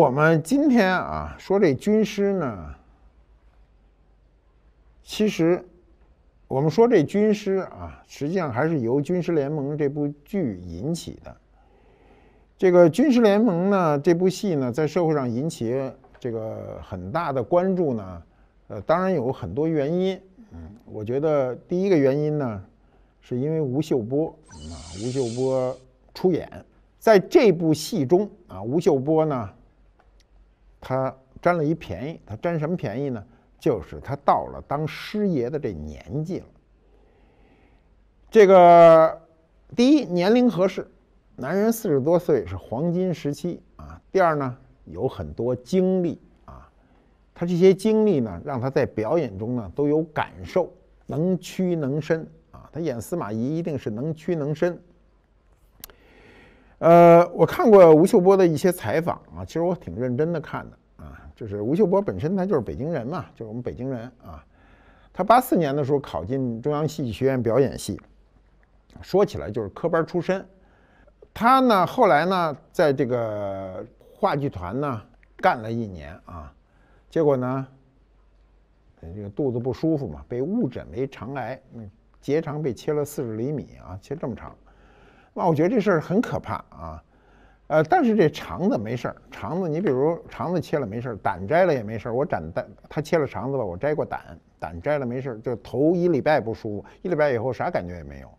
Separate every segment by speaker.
Speaker 1: 我们今天啊，说这军师呢，其实我们说这军师啊，实际上还是由《军师联盟》这部剧引起的。这个《军师联盟》呢，这部戏呢，在社会上引起这个很大的关注呢。呃，当然有很多原因。嗯，我觉得第一个原因呢，是因为吴秀波啊，吴秀波出演在这部戏中啊，吴秀波呢。他占了一便宜，他占什么便宜呢？就是他到了当师爷的这年纪了。这个第一年龄合适，男人四十多岁是黄金时期啊。第二呢，有很多经历啊，他这些经历呢，让他在表演中呢都有感受，能屈能伸啊。他演司马懿一定是能屈能伸。呃，我看过吴秀波的一些采访啊，其实我挺认真的看的啊。就是吴秀波本身他就是北京人嘛，就是我们北京人啊。他八四年的时候考进中央戏剧学院表演系，说起来就是科班出身。他呢后来呢在这个话剧团呢干了一年啊，结果呢这个肚子不舒服嘛，被误诊为肠癌，结肠被切了四十厘米啊，切这么长。那我觉得这事儿很可怕啊，呃，但是这肠子没事儿，肠子你比如肠子切了没事儿，胆摘了也没事儿。我斩胆，他切了肠子吧，我摘过胆，胆摘了没事儿，就头一礼拜不舒服，一礼拜以后啥感觉也没有。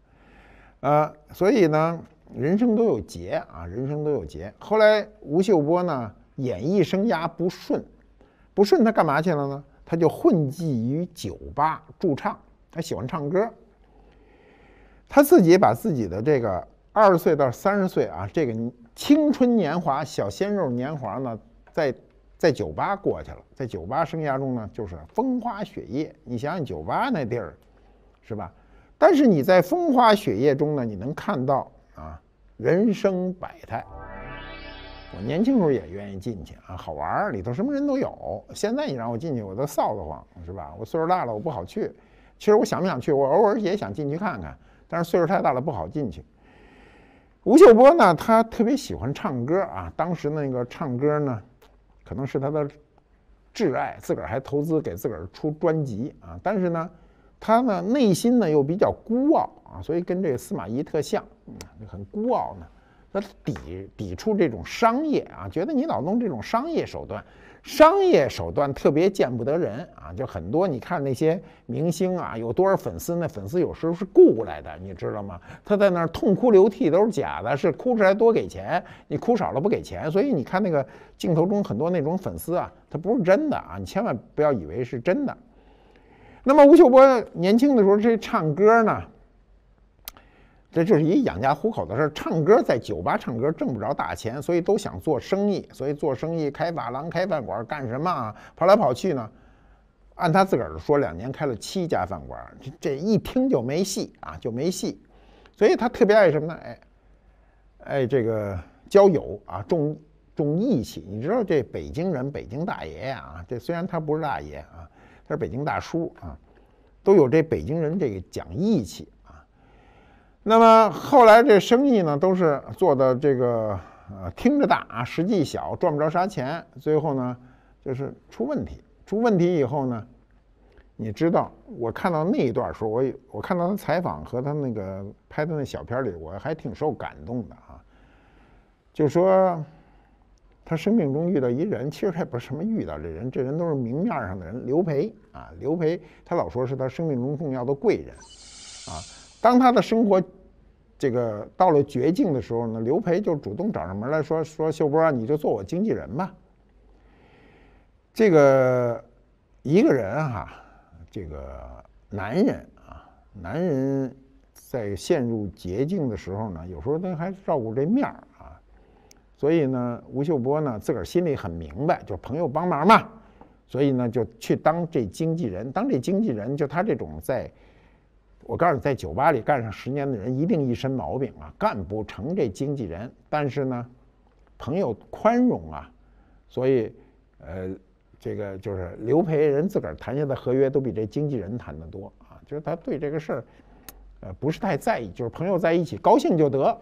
Speaker 1: 呃，所以呢，人生都有劫啊，人生都有劫。后来吴秀波呢，演艺生涯不顺，不顺他干嘛去了呢？他就混迹于酒吧驻唱，他喜欢唱歌，他自己把自己的这个。二十岁到三十岁啊，这个青春年华、小鲜肉年华呢，在在酒吧过去了。在酒吧生涯中呢，就是风花雪夜。你想想酒吧那地儿，是吧？但是你在风花雪月中呢，你能看到啊人生百态。我年轻时候也愿意进去啊，好玩儿，里头什么人都有。现在你让我进去，我都臊得慌，是吧？我岁数大了，我不好去。其实我想不想去，我偶尔也想进去看看，但是岁数太大了，不好进去。吴秀波呢，他特别喜欢唱歌啊。当时那个唱歌呢，可能是他的挚爱，自个儿还投资给自个儿出专辑啊。但是呢，他呢内心呢又比较孤傲啊，所以跟这个司马懿特像，很孤傲呢。他抵抵触这种商业啊，觉得你老弄这种商业手段，商业手段特别见不得人啊。就很多，你看那些明星啊，有多少粉丝？那粉丝有时候是雇来的，你知道吗？他在那儿痛哭流涕都是假的，是哭出来多给钱，你哭少了不给钱。所以你看那个镜头中很多那种粉丝啊，他不是真的啊，你千万不要以为是真的。那么吴秀波年轻的时候这唱歌呢。这就是一养家糊口的事儿。唱歌在酒吧唱歌挣不着大钱，所以都想做生意。所以做生意开发廊、开饭馆干什么？啊？跑来跑去呢。按他自个儿说，两年开了七家饭馆。这这一听就没戏啊，就没戏。所以他特别爱什么呢？哎，哎，这个交友啊，重重义气。你知道这北京人，北京大爷啊，这虽然他不是大爷啊，他是北京大叔啊，都有这北京人这个讲义气。那么后来这生意呢，都是做的这个呃听着大啊，实际小，赚不着啥钱。最后呢，就是出问题。出问题以后呢，你知道，我看到那一段时候，我我看到他采访和他那个拍的那小片儿里，我还挺受感动的啊。就说他生命中遇到一人，其实他也不是什么遇到这人，这人都是明面上的人。刘培啊，刘培，他老说是他生命中重要的贵人，啊。当他的生活，这个到了绝境的时候呢，刘培就主动找上门来说：“说秀波，你就做我经纪人吧。”这个一个人哈，这个男人啊，男人在陷入绝境的时候呢，有时候他还照顾这面儿啊。所以呢，吴秀波呢自个儿心里很明白，就朋友帮忙嘛，所以呢就去当这经纪人。当这经纪人，就他这种在。我告诉你，在酒吧里干上十年的人，一定一身毛病啊，干不成这经纪人。但是呢，朋友宽容啊，所以呃，这个就是刘培人自个儿谈下的合约都比这经纪人谈的多啊，就是他对这个事儿呃不是太在意，就是朋友在一起高兴就得。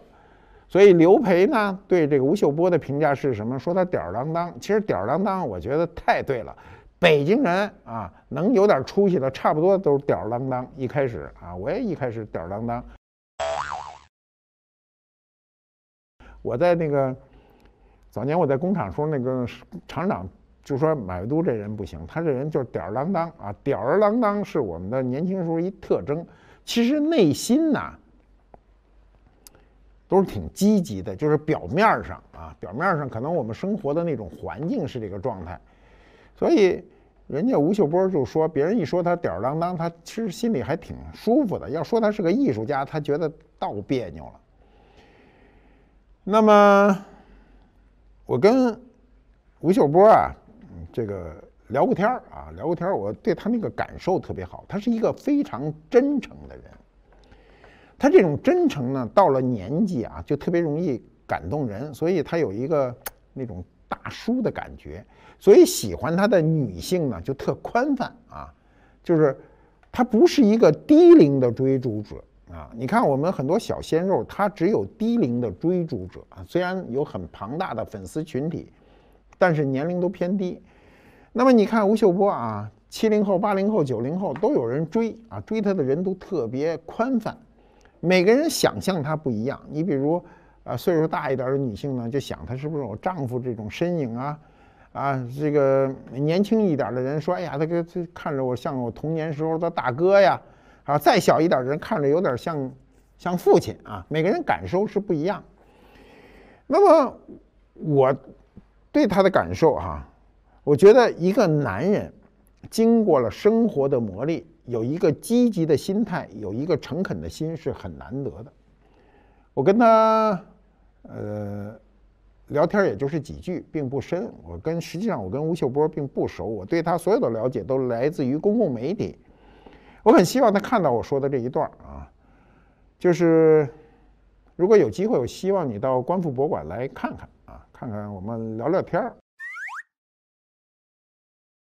Speaker 1: 所以刘培呢对这个吴秀波的评价是什么？说他吊儿郎当，其实吊儿郎当，我觉得太对了。北京人啊，能有点出息的，差不多都是吊儿郎当。一开始啊，我也一开始吊儿郎当。我在那个早年，我在工厂时候，那个厂长就说：“马未都这人不行，他这人就是吊儿郎当啊。”吊儿郎当是我们的年轻时候一特征，其实内心呐都是挺积极的，就是表面上啊，表面上可能我们生活的那种环境是这个状态。所以，人家吴秀波就说，别人一说他吊儿郎当，他其实心里还挺舒服的。要说他是个艺术家，他觉得倒别扭了。那么，我跟吴秀波啊，这个聊过天啊，聊过天我对他那个感受特别好。他是一个非常真诚的人，他这种真诚呢，到了年纪啊，就特别容易感动人，所以他有一个那种。大叔的感觉，所以喜欢他的女性呢就特宽泛啊，就是他不是一个低龄的追逐者啊。你看我们很多小鲜肉，他只有低龄的追逐者啊，虽然有很庞大的粉丝群体，但是年龄都偏低。那么你看吴秀波啊，七零后、八零后、九零后都有人追啊，追他的人都特别宽泛，每个人想象他不一样。你比如。啊，岁数大一点的女性呢，就想他是不是我丈夫这种身影啊？啊，这个年轻一点的人说：“哎呀，这个这看着我像我童年时候的大哥呀。”啊，再小一点的人看着有点像像父亲啊。每个人感受是不一样。那么我对他的感受哈，我觉得一个男人经过了生活的磨砺，有一个积极的心态，有一个诚恳的心是很难得的。我跟他。呃，聊天也就是几句，并不深。我跟实际上我跟吴秀波并不熟，我对他所有的了解都来自于公共媒体。我很希望他看到我说的这一段啊，就是如果有机会，我希望你到观复博物馆来看看啊，看看我们聊聊天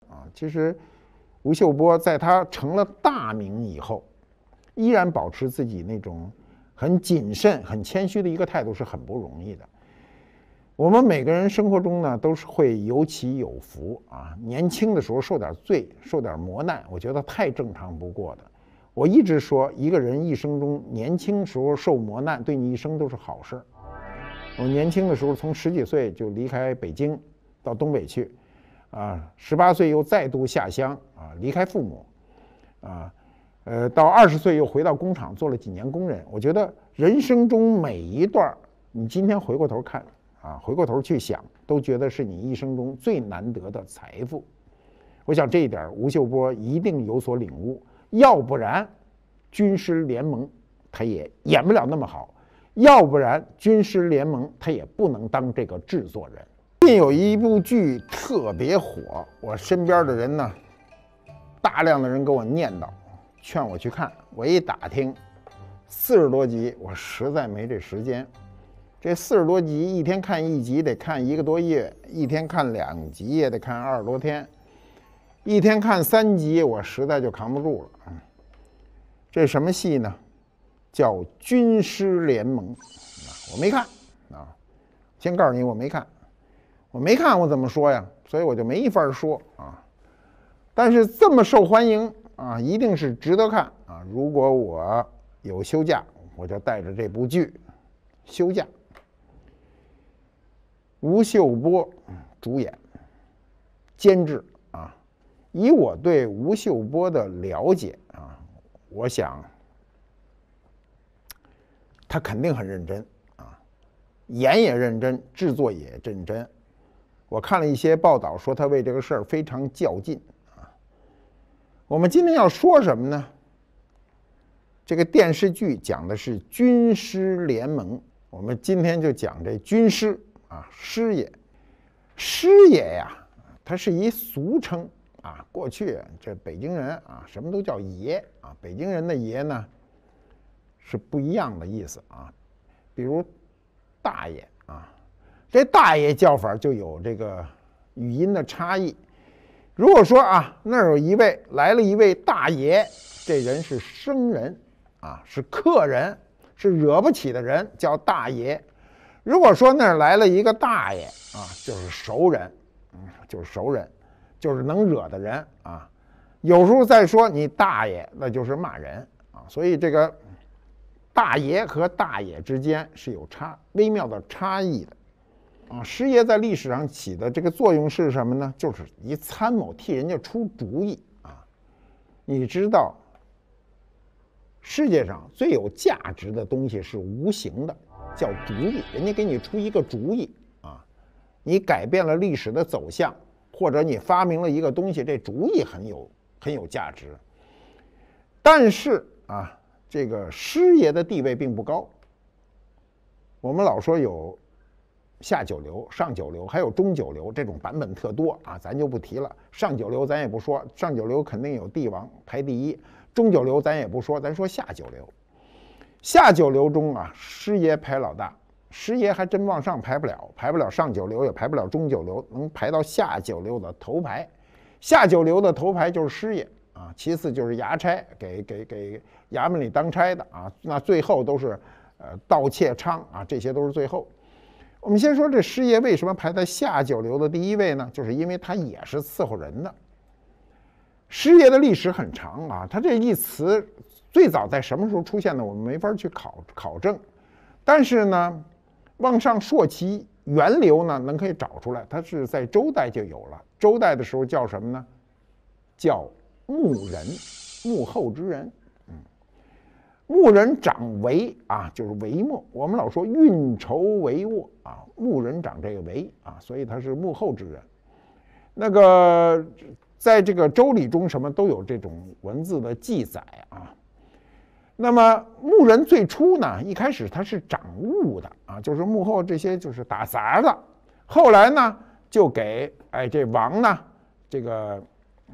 Speaker 1: 啊。其实吴秀波在他成了大名以后，依然保持自己那种。很谨慎、很谦虚的一个态度是很不容易的。我们每个人生活中呢，都是会有起有伏啊。年轻的时候受点罪、受点磨难，我觉得太正常不过的。我一直说，一个人一生中年轻时候受磨难，对你一生都是好事儿。我年轻的时候，从十几岁就离开北京到东北去，啊，十八岁又再度下乡啊，离开父母，啊。呃，到二十岁又回到工厂做了几年工人。我觉得人生中每一段儿，你今天回过头看，啊，回过头去想，都觉得是你一生中最难得的财富。我想这一点，吴秀波一定有所领悟，要不然《军师联盟》他也演不了那么好，要不然《军师联盟》他也不能当这个制作人。近有一部剧特别火，我身边的人呢，大量的人给我念叨。劝我去看，我一打听，四十多集，我实在没这时间。这四十多集，一天看一集得看一个多月，一天看两集也得看二十多天，一天看三集我实在就扛不住了。这什么戏呢？叫《军师联盟》，我没看啊。先告诉你我没看，我没看我怎么说呀？所以我就没法说啊。但是这么受欢迎。啊，一定是值得看啊！如果我有休假，我就带着这部剧休假。吴秀波主演、监制啊，以我对吴秀波的了解啊，我想他肯定很认真啊，演也认真，制作也认真。我看了一些报道，说他为这个事儿非常较劲。我们今天要说什么呢？这个电视剧讲的是军师联盟，我们今天就讲这军师啊，师爷，师爷呀，他是一俗称啊。过去这北京人啊，什么都叫爷啊。北京人的爷呢，是不一样的意思啊。比如大爷啊，这大爷叫法就有这个语音的差异。如果说啊，那儿有一位来了一位大爷，这人是生人，啊是客人，是惹不起的人，叫大爷。如果说那儿来了一个大爷啊，就是熟人，嗯，就是熟人，就是能惹的人啊。有时候再说你大爷，那就是骂人啊。所以这个大爷和大爷之间是有差微妙的差异的。啊，师爷在历史上起的这个作用是什么呢？就是一参谋替人家出主意啊。你知道，世界上最有价值的东西是无形的，叫主意。人家给你出一个主意啊，你改变了历史的走向，或者你发明了一个东西，这主意很有很有价值。但是啊，这个师爷的地位并不高。我们老说有。下九流、上九流还有中九流这种版本特多啊，咱就不提了。上九流咱也不说，上九流肯定有帝王排第一。中九流咱也不说，咱说下九流。下九流中啊，师爷排老大，师爷还真往上排不了，排不了上九流也排不了中九流，能排到下九流的头牌。下九流的头牌就是师爷啊，其次就是衙差，给给给衙门里当差的啊，那最后都是呃盗窃娼啊，这些都是最后。我们先说这师爷为什么排在下九流的第一位呢？就是因为他也是伺候人的。师爷的历史很长啊，他这一词最早在什么时候出现的？我们没法去考考证，但是呢，往上溯其源流呢，能可以找出来，他是在周代就有了。周代的时候叫什么呢？叫幕人，幕后之人。木人掌帷啊，就是帷幕。我们老说运筹帷幄啊，木人掌这个帷啊，所以他是幕后之人。那个，在这个《周礼》中，什么都有这种文字的记载啊。那么木人最初呢，一开始他是掌物的啊，就是幕后这些就是打杂的。后来呢，就给哎这王呢这个。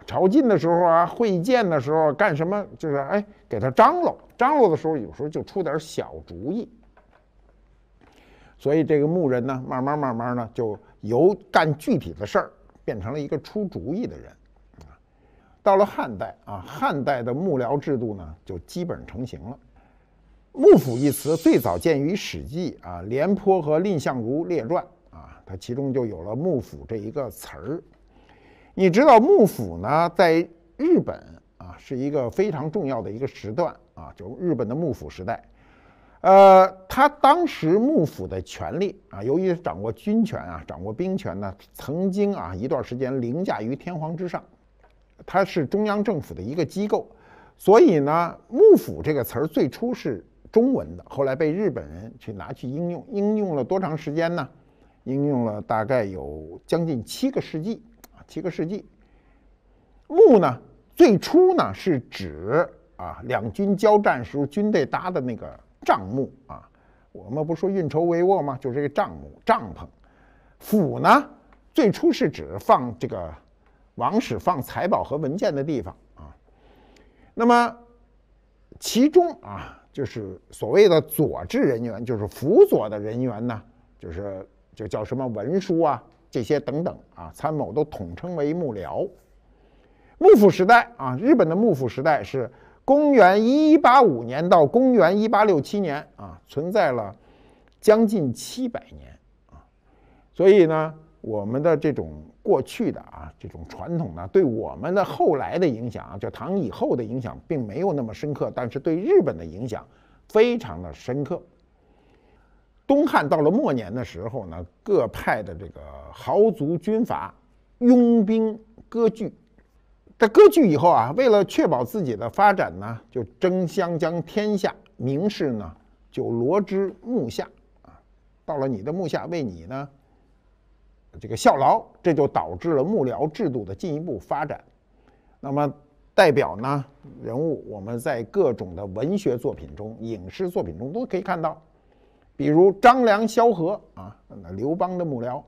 Speaker 1: 朝觐的时候啊，会见的时候干什么？就是哎，给他张罗。张罗的时候，有时候就出点小主意。所以这个牧人呢，慢慢慢慢呢，就由干具体的事儿，变成了一个出主意的人。到了汉代啊，汉代的幕僚制度呢，就基本成型了。幕府一词最早见于《史记》啊，《廉颇和蔺相如列传》啊，它其中就有了幕府这一个词儿。你知道幕府呢，在日本啊是一个非常重要的一个时段啊，就日本的幕府时代，呃，他当时幕府的权力啊，由于掌握军权啊，掌握兵权呢，曾经啊一段时间凌驾于天皇之上，它是中央政府的一个机构，所以呢，幕府这个词儿最初是中文的，后来被日本人去拿去应用，应用了多长时间呢？应用了大概有将近七个世纪。七个世纪。墓呢，最初呢是指啊两军交战时候军队搭的那个帐幕啊。我们不说运筹帷幄吗？就是这个帐幕、帐篷。府呢，最初是指放这个王室放财宝和文件的地方啊。那么其中啊，就是所谓的佐治人员，就是辅佐的人员呢，就是就叫什么文书啊。这些等等啊，参谋都统称为幕僚。幕府时代啊，日本的幕府时代是公元一八五年到公元一八六七年啊，存在了将近七百年啊。所以呢，我们的这种过去的啊，这种传统呢，对我们的后来的影响，啊，就唐以后的影响，并没有那么深刻，但是对日本的影响非常的深刻。东汉到了末年的时候呢，各派的这个豪族军阀拥兵割据。在割据以后啊，为了确保自己的发展呢，就争相将天下名士呢就罗之幕下啊，到了你的幕下为你呢这个效劳，这就导致了幕僚制度的进一步发展。那么代表呢人物，我们在各种的文学作品中、影视作品中都可以看到。比如张良、萧何啊，刘邦的幕僚；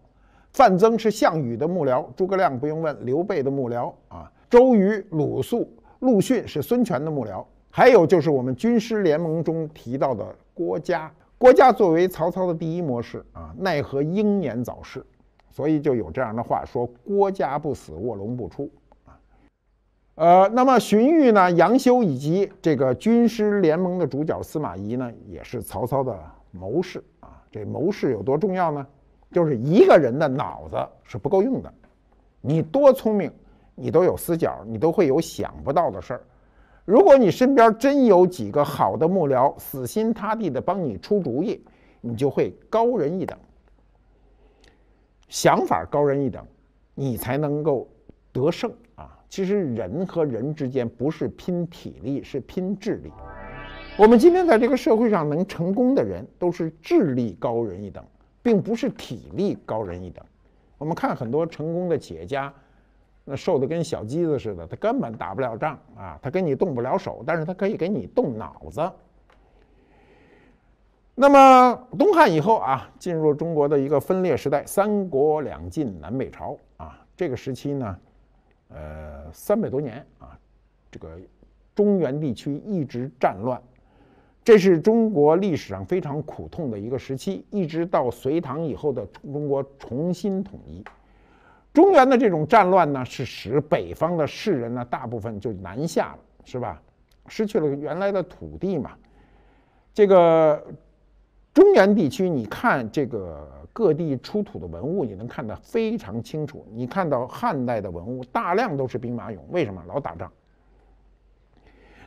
Speaker 1: 范增是项羽的幕僚；诸葛亮不用问，刘备的幕僚啊；周瑜、鲁肃、陆逊是孙权的幕僚。还有就是我们军师联盟中提到的郭嘉，郭嘉作为曹操的第一谋士啊，奈何英年早逝，所以就有这样的话说：郭嘉不死，卧龙不出啊。呃，那么荀彧呢？杨修以及这个军师联盟的主角司马懿呢，也是曹操的。谋士啊，这谋士有多重要呢？就是一个人的脑子是不够用的，你多聪明，你都有死角，你都会有想不到的事儿。如果你身边真有几个好的幕僚，死心塌地的帮你出主意，你就会高人一等，想法高人一等，你才能够得胜啊！其实人和人之间不是拼体力，是拼智力。我们今天在这个社会上能成功的人，都是智力高人一等，并不是体力高人一等。我们看很多成功的企业家，那瘦的跟小鸡子似的，他根本打不了仗啊，他跟你动不了手，但是他可以给你动脑子。那么东汉以后啊，进入中国的一个分裂时代——三国、两晋、南北朝啊，这个时期呢，呃，三百多年啊，这个中原地区一直战乱。这是中国历史上非常苦痛的一个时期，一直到隋唐以后的中国重新统一。中原的这种战乱呢，是使北方的士人呢，大部分就南下了，是吧？失去了原来的土地嘛。这个中原地区，你看这个各地出土的文物，你能看得非常清楚。你看到汉代的文物，大量都是兵马俑，为什么老打仗？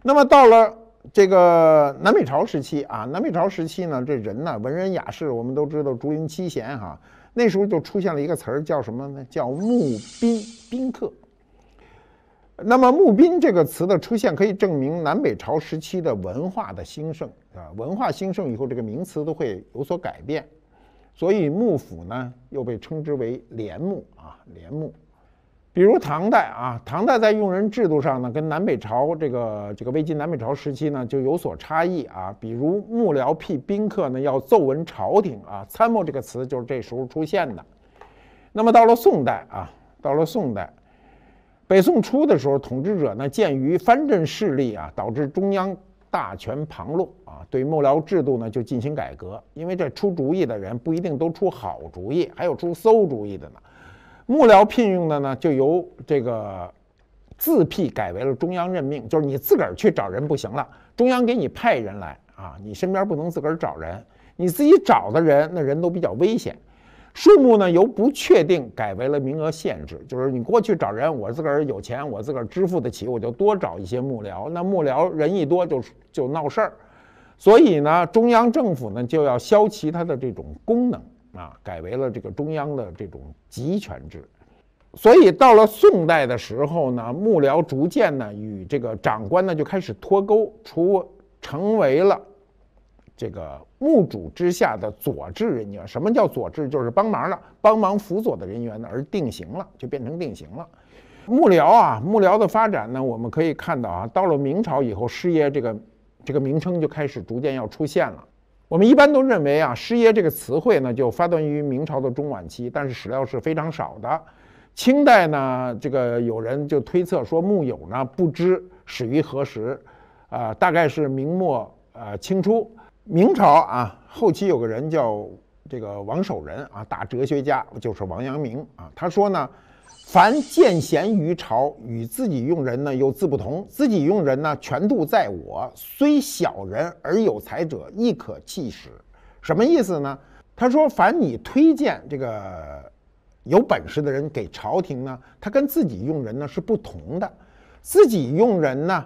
Speaker 1: 那么到了。这个南北朝时期啊，南北朝时期呢，这人呢，文人雅士，我们都知道竹林七贤哈。那时候就出现了一个词儿，叫什么呢？叫募宾宾客。那么募宾这个词的出现，可以证明南北朝时期的文化的兴盛，啊。文化兴盛以后，这个名词都会有所改变，所以幕府呢，又被称之为帘幕啊，帘幕。比如唐代啊，唐代在用人制度上呢，跟南北朝这个这个魏晋南北朝时期呢就有所差异啊。比如幕僚、辟宾客呢要奏闻朝廷啊，“参谋”这个词就是这时候出现的。那么到了宋代啊，到了宋代，北宋初的时候，统治者呢鉴于藩镇势力啊，导致中央大权旁落啊，对幕僚制度呢就进行改革，因为这出主意的人不一定都出好主意，还有出馊主意的呢。幕僚聘用的呢，就由这个自辟改为了中央任命，就是你自个儿去找人不行了，中央给你派人来啊，你身边不能自个儿找人，你自己找的人那人都比较危险。数目呢，由不确定改为了名额限制，就是你过去找人，我自个儿有钱，我自个儿支付得起，我就多找一些幕僚，那幕僚人一多就就闹事儿，所以呢，中央政府呢就要消其他的这种功能。啊，改为了这个中央的这种集权制，所以到了宋代的时候呢，幕僚逐渐呢与这个长官呢就开始脱钩，除成为了这个幕主之下的佐治人员。什么叫佐治？就是帮忙的、帮忙辅佐的人员呢，而定型了，就变成定型了。幕僚啊，幕僚的发展呢，我们可以看到啊，到了明朝以后，事业这个这个名称就开始逐渐要出现了。我们一般都认为啊，师爷这个词汇呢，就发端于明朝的中晚期，但是史料是非常少的。清代呢，这个有人就推测说，木友呢不知始于何时，啊，大概是明末呃清初。明朝啊后期有个人叫这个王守仁啊，大哲学家就是王阳明啊，他说呢。凡荐贤于朝，与自己用人呢又自不同。自己用人呢，权度在我。虽小人而有才者，亦可弃使。什么意思呢？他说：凡你推荐这个有本事的人给朝廷呢，他跟自己用人呢是不同的。自己用人呢，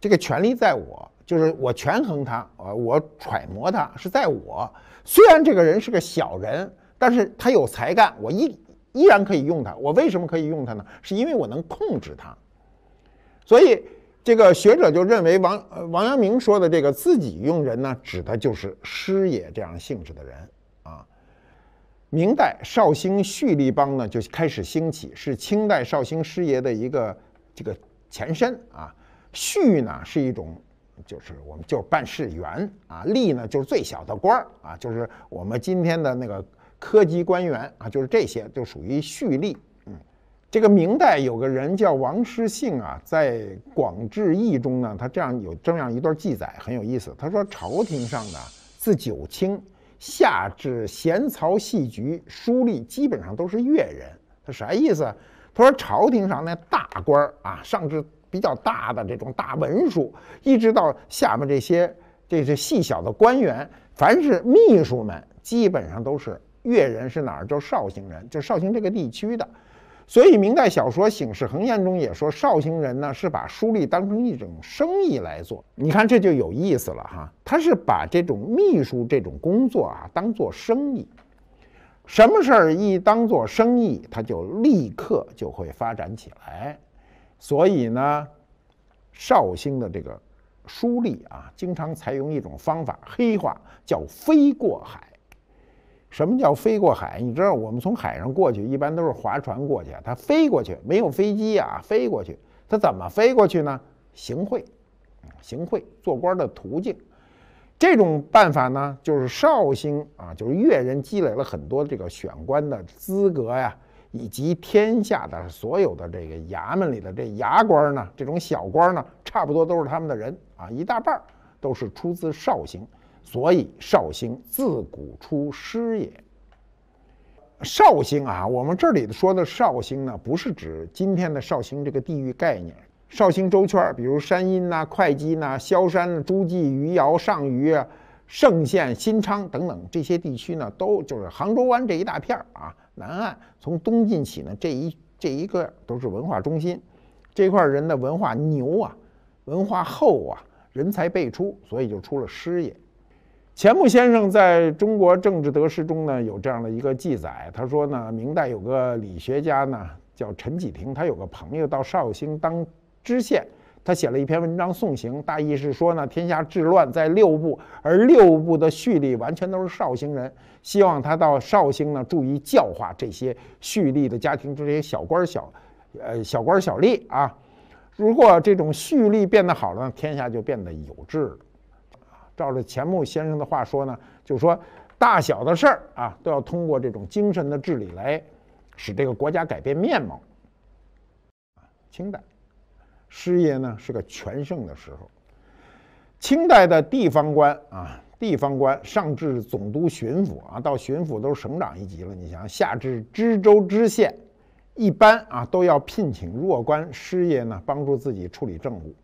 Speaker 1: 这个权力在我，就是我权衡他，呃，我揣摩他是在我。虽然这个人是个小人，但是他有才干，我一。依然可以用它。我为什么可以用它呢？是因为我能控制它。所以，这个学者就认为王王阳明说的这个自己用人呢，指的就是师爷这样性质的人啊。明代绍兴蓄力帮呢就开始兴起，是清代绍兴师爷的一个这个前身啊。蓄呢是一种就是我们就办事员啊，吏呢就是最小的官儿啊，就是我们今天的那个。科级官员啊，就是这些，就属于蓄力。嗯，这个明代有个人叫王士性啊，在《广志义》中呢，他这样有这么样一段记载，很有意思。他说，朝廷上呢，自九卿下至闲曹细局，书吏基本上都是越人。他啥意思？他说，朝廷上那大官儿啊，上至比较大的这种大文书，一直到下面这些这些细小的官员，凡是秘书们，基本上都是。越人是哪儿？就绍兴人，就绍兴这个地区的。所以明代小说《醒世恒言》中也说，绍兴人呢是把书吏当成一种生意来做。你看这就有意思了哈，他是把这种秘书这种工作啊当做生意。什么事儿一当做生意，他就立刻就会发展起来。所以呢，绍兴的这个书吏啊，经常采用一种方法，黑话叫“飞过海”。什么叫飞过海？你知道我们从海上过去，一般都是划船过去。他飞过去没有飞机啊？飞过去，他怎么飞过去呢？行贿，行贿做官的途径。这种办法呢，就是绍兴啊，就是越人积累了很多这个选官的资格呀，以及天下的所有的这个衙门里的这衙官呢，这种小官呢，差不多都是他们的人啊，一大半都是出自绍兴。所以，绍兴自古出师也。绍兴啊，我们这里说的绍兴呢，不是指今天的绍兴这个地域概念。绍兴周圈，比如山阴呐、会稽呐、萧山、诸暨、余姚、上虞、嵊县、新昌等等这些地区呢，都就是杭州湾这一大片儿啊，南岸从东晋起呢，这一这一个都是文化中心，这块人的文化牛啊，文化厚啊，人才辈出，所以就出了师也。钱穆先生在中国政治得失中呢，有这样的一个记载。他说呢，明代有个理学家呢，叫陈济平，他有个朋友到绍兴当知县，他写了一篇文章送行，大意是说呢，天下治乱在六部，而六部的蓄力完全都是绍兴人，希望他到绍兴呢，注意教化这些蓄力的家庭，这些小官小，呃，小官小吏啊，如果这种蓄力变得好了，天下就变得有治了。照着钱穆先生的话说呢，就是说，大小的事儿啊，都要通过这种精神的治理来，使这个国家改变面貌。清代师爷呢是个全盛的时候，清代的地方官啊，地方官上至总督、巡抚啊，到巡抚都是省长一级了，你想下至知州、知县，一般啊都要聘请弱官师爷呢，帮助自己处理政务。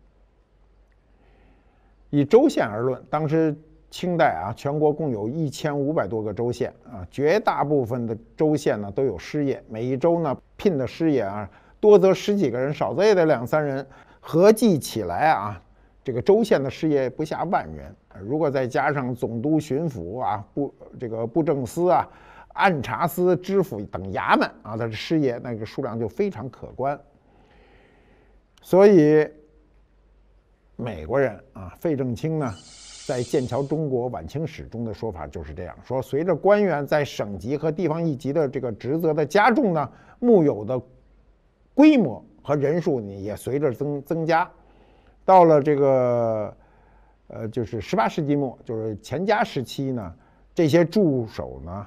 Speaker 1: 以州县而论，当时清代啊，全国共有一千五百多个州县啊，绝大部分的州县呢都有师爷。每一州呢聘的师爷啊，多则十几个人，少则也得两三人，合计起来啊，这个州县的师爷不下万人。如果再加上总督、巡抚啊、布这个布政司啊、按察司、知府等衙门啊，他的师爷那个数量就非常可观。所以。美国人啊，费正清呢，在《剑桥中国晚清史》中的说法就是这样说：随着官员在省级和地方一级的这个职责的加重呢，木友的规模和人数呢也随着增增加。到了这个，呃，就是十八世纪末，就是钱家时期呢，这些助手呢，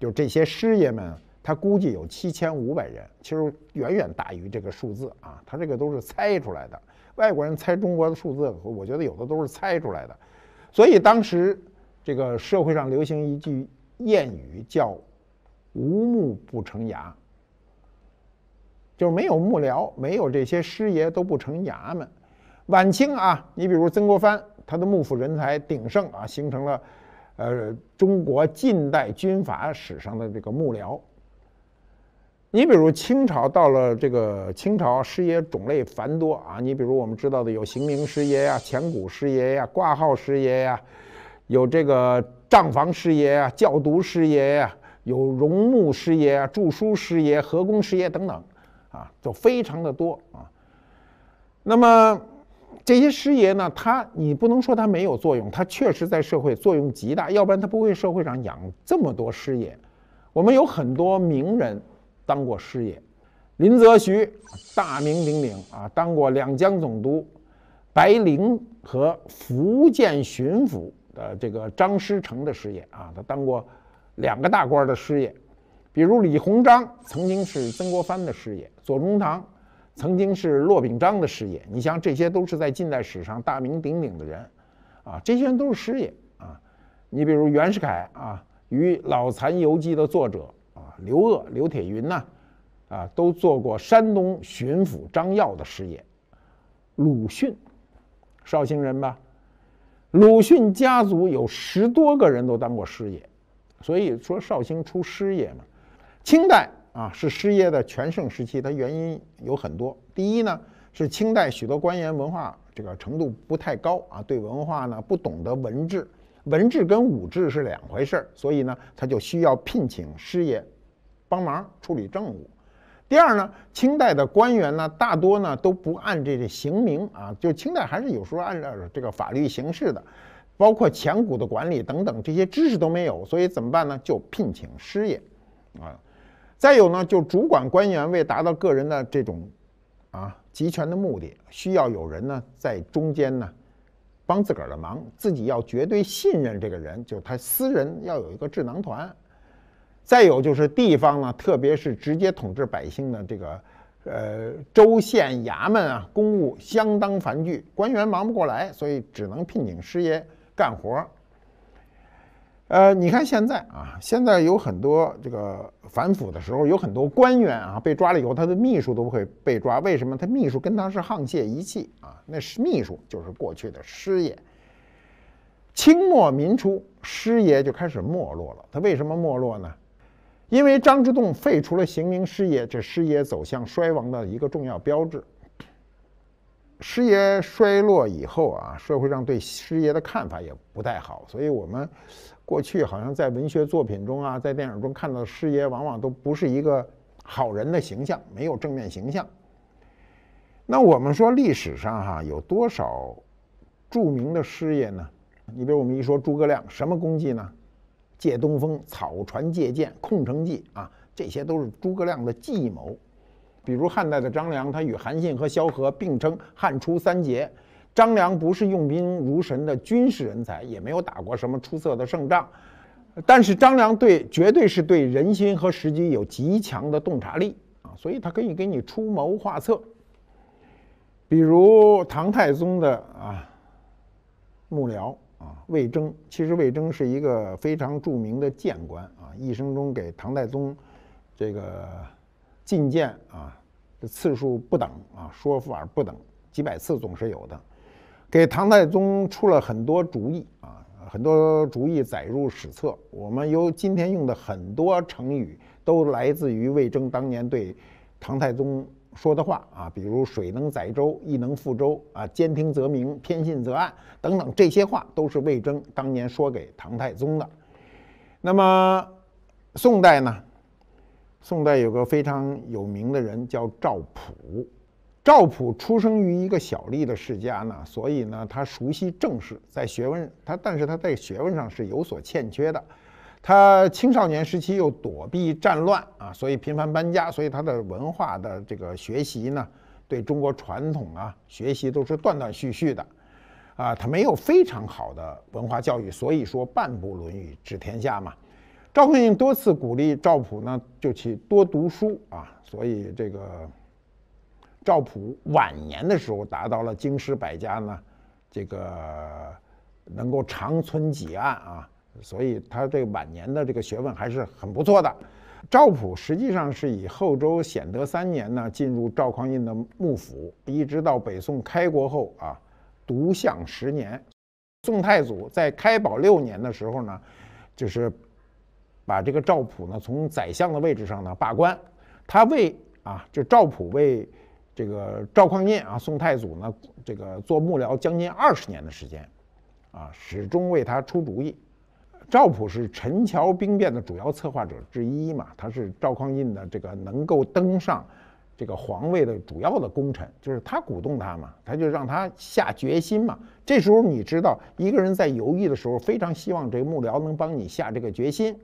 Speaker 1: 就这些师爷们，他估计有七千五百人，其实远远大于这个数字啊，他这个都是猜出来的。外国人猜中国的数字，我觉得有的都是猜出来的。所以当时这个社会上流行一句谚语，叫“无木不成衙”，就是没有幕僚，没有这些师爷都不成衙门。晚清啊，你比如曾国藩，他的幕府人才鼎盛啊，形成了呃中国近代军阀史上的这个幕僚。你比如清朝到了这个清朝，师爷种类繁多啊。你比如我们知道的有刑名师爷呀、钱谷师爷呀、挂号师爷呀，有这个账房师爷啊、教读师爷呀，有荣木师爷啊、著书师爷、和工师爷等等，啊，就非常的多啊。那么这些师爷呢，他你不能说他没有作用，他确实在社会作用极大，要不然他不会社会上养这么多师爷。我们有很多名人。当过师爷，林则徐大名鼎鼎啊，当过两江总督，白灵和福建巡抚的这个张师成的师爷啊，他当过两个大官的师爷，比如李鸿章曾经是曾国藩的师爷，左宗棠曾经是骆秉章的师爷，你像这些都是在近代史上大名鼎鼎的人，啊，这些人都是师爷啊，你比如袁世凯啊，与《老残游记》的作者。刘鄂、刘铁云呐，啊，都做过山东巡抚张耀的师爷。鲁迅，绍兴人吧？鲁迅家族有十多个人都当过师爷，所以说绍兴出师爷嘛。清代啊是师爷的全盛时期，它原因有很多。第一呢，是清代许多官员文化这个程度不太高啊，对文化呢不懂得文治，文治跟武治是两回事儿，所以呢他就需要聘请师爷。帮忙处理政务。第二呢，清代的官员呢，大多呢都不按这个刑名啊，就清代还是有时候按照这个法律形式的，包括钱谷的管理等等这些知识都没有，所以怎么办呢？就聘请师爷啊。再有呢，就主管官员为达到个人的这种啊集权的目的，需要有人呢在中间呢帮自个儿的忙，自己要绝对信任这个人，就他私人要有一个智囊团。再有就是地方呢，特别是直接统治百姓的这个，呃，州县衙门啊，公务相当繁巨，官员忙不过来，所以只能聘请师爷干活呃，你看现在啊，现在有很多这个反腐的时候，有很多官员啊被抓了以后，他的秘书都会被抓，为什么？他秘书跟他是沆瀣一气啊，那是秘书就是过去的师爷。清末民初，师爷就开始没落了，他为什么没落呢？因为张之洞废除了行名师爷，这师爷走向衰亡的一个重要标志。师爷衰落以后啊，社会上对师爷的看法也不太好，所以我们过去好像在文学作品中啊，在电影中看到的师爷，往往都不是一个好人的形象，没有正面形象。那我们说历史上哈，有多少著名的师爷呢？你比如我们一说诸葛亮，什么功绩呢？借东风、草船借箭、空城计啊，这些都是诸葛亮的计谋。比如汉代的张良，他与韩信和萧何并称汉初三杰。张良不是用兵如神的军事人才，也没有打过什么出色的胜仗，但是张良对绝对是对人心和时机有极强的洞察力啊，所以他可以给你出谋划策。比如唐太宗的啊幕僚。啊，魏征其实魏征是一个非常著名的谏官啊，一生中给唐太宗这个进谏啊的次数不等啊，说法不等，几百次总是有的，给唐太宗出了很多主意啊，很多主意载入史册。我们由今天用的很多成语都来自于魏征当年对唐太宗。说的话啊，比如“水能载舟，亦能覆舟”啊，“兼听则明，偏信则暗”等等，这些话都是魏征当年说给唐太宗的。那么，宋代呢？宋代有个非常有名的人叫赵普。赵普出生于一个小吏的世家呢，所以呢，他熟悉政事，在学问他，但是他在学问上是有所欠缺的。他青少年时期又躲避战乱啊，所以频繁搬家，所以他的文化的这个学习呢，对中国传统啊学习都是断断续续的，啊，他没有非常好的文化教育，所以说半部《论语》治天下嘛。赵匡胤多次鼓励赵普呢，就去多读书啊，所以这个赵普晚年的时候达到了经师百家呢，这个能够长存几案啊。所以他这个晚年的这个学问还是很不错的。赵普实际上是以后周显德三年呢进入赵匡胤的幕府，一直到北宋开国后啊，独相十年。宋太祖在开宝六年的时候呢，就是把这个赵普呢从宰相的位置上呢罢官。他为啊，就赵普为这个赵匡胤啊，宋太祖呢这个做幕僚将近二十年的时间，啊，始终为他出主意。赵普是陈桥兵变的主要策划者之一嘛，他是赵匡胤的这个能够登上这个皇位的主要的功臣，就是他鼓动他嘛，他就让他下决心嘛。这时候你知道，一个人在犹豫的时候，非常希望这个幕僚能帮你下这个决心。